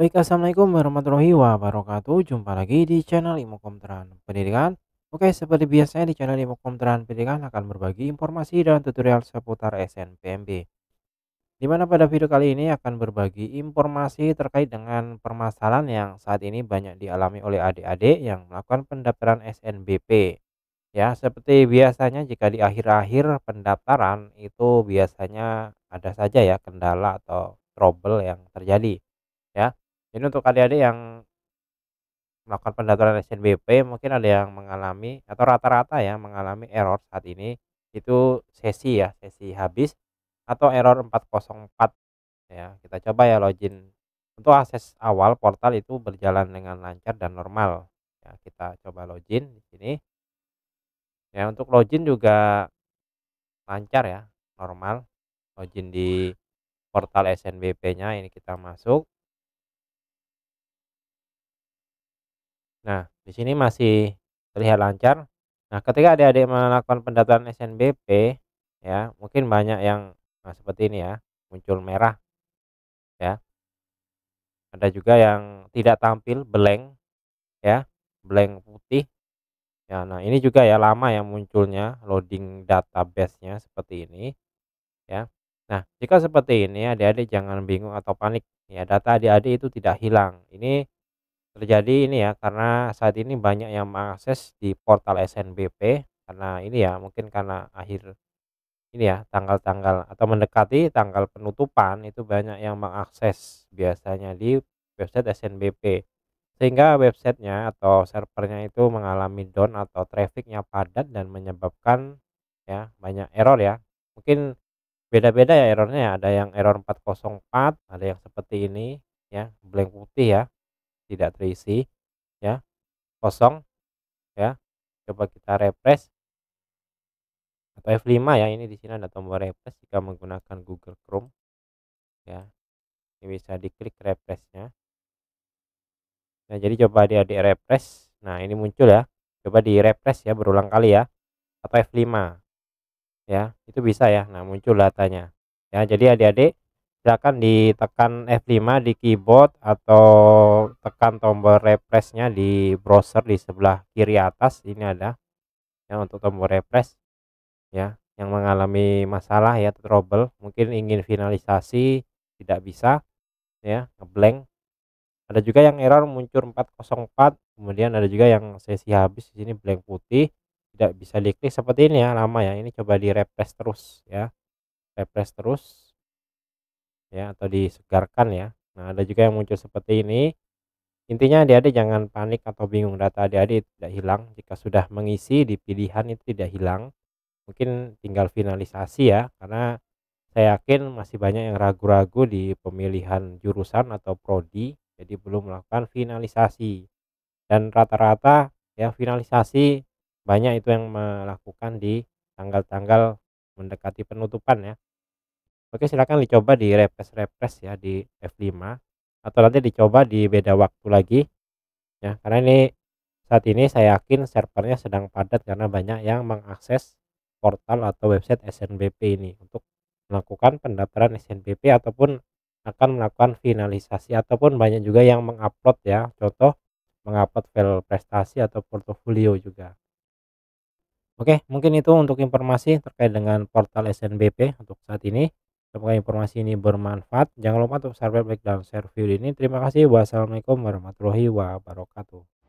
Baik, Assalamualaikum warahmatullahi wabarakatuh. Jumpa lagi di channel Ilmu Komteran Pendidikan. Oke, seperti biasanya di channel Ilmu Komteran Pendidikan akan berbagi informasi dan tutorial seputar SNPMB. Dimana pada video kali ini akan berbagi informasi terkait dengan permasalahan yang saat ini banyak dialami oleh adik-adik yang melakukan pendaftaran SNBP. Ya, seperti biasanya jika di akhir-akhir pendaftaran itu biasanya ada saja ya kendala atau trouble yang terjadi. Ya, ini untuk adik-adik yang melakukan pendaftaran SNBP mungkin ada yang mengalami atau rata-rata ya mengalami error saat ini itu sesi ya sesi habis atau error 404 ya kita coba ya login untuk akses awal portal itu berjalan dengan lancar dan normal ya kita coba login di sini ya untuk login juga lancar ya normal login di portal SNBP nya ini kita masuk Nah, di sini masih terlihat lancar. Nah, ketika adik-adik melakukan pendataan SNBP, ya, mungkin banyak yang nah, seperti ini ya, muncul merah. Ya. Ada juga yang tidak tampil blank ya, blank putih. Ya, nah ini juga ya lama yang munculnya loading database-nya seperti ini. Ya. Nah, jika seperti ini adik-adik jangan bingung atau panik. Ya, data adik-adik itu tidak hilang. Ini Terjadi ini ya, karena saat ini banyak yang mengakses di portal SNBP karena ini ya, mungkin karena akhir ini ya, tanggal-tanggal atau mendekati tanggal penutupan itu banyak yang mengakses biasanya di website SNBP. Sehingga websitenya atau servernya itu mengalami down atau trafficnya padat dan menyebabkan ya banyak error ya. Mungkin beda-beda ya errornya ya, ada yang error 404 ada yang seperti ini ya blank putih ya tidak terisi ya kosong ya coba kita refresh atau F5 ya ini di sini ada tombol refresh jika menggunakan Google Chrome ya ini bisa diklik refreshnya nah jadi coba dia di refresh nah ini muncul ya coba di refresh ya berulang kali ya atau F5 ya itu bisa ya nah muncul datanya ya jadi adik-adik silakan ditekan F5 di keyboard atau tekan tombol refreshnya di browser di sebelah kiri atas ini ada ya untuk tombol refresh ya yang mengalami masalah ya trouble mungkin ingin finalisasi tidak bisa ya ngeblank ada juga yang error muncul 404 kemudian ada juga yang sesi habis di sini blank putih tidak bisa diklik seperti ini ya lama ya ini coba di refresh terus ya refresh terus ya atau disegarkan ya nah ada juga yang muncul seperti ini intinya adik-adik jangan panik atau bingung data adik-adik tidak hilang jika sudah mengisi di pilihan itu tidak hilang mungkin tinggal finalisasi ya karena saya yakin masih banyak yang ragu-ragu di pemilihan jurusan atau prodi jadi belum melakukan finalisasi dan rata-rata ya finalisasi banyak itu yang melakukan di tanggal-tanggal mendekati penutupan ya Oke, silahkan dicoba di refresh-refresh ya di F5 atau nanti dicoba di beda waktu lagi. Ya, karena ini saat ini saya yakin servernya sedang padat karena banyak yang mengakses portal atau website SNBP ini untuk melakukan pendaftaran SNBP ataupun akan melakukan finalisasi ataupun banyak juga yang mengupload ya contoh mengupload file prestasi atau portofolio juga Oke mungkin itu untuk informasi terkait dengan portal SNBP untuk saat ini Semoga informasi ini bermanfaat. Jangan lupa untuk subscribe, like, dan share video ini. Terima kasih. Wassalamualaikum warahmatullahi wabarakatuh.